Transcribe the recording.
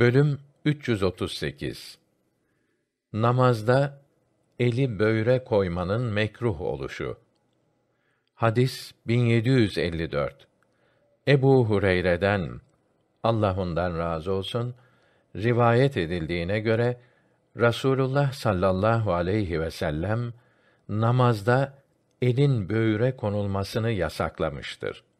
Bölüm 338 Namazda eli böğre koymanın mekruh oluşu. Hadis 1754. Ebu Hureyre'den Allah ondan razı olsun rivayet edildiğine göre Rasulullah sallallahu aleyhi ve sellem namazda elin böğre konulmasını yasaklamıştır.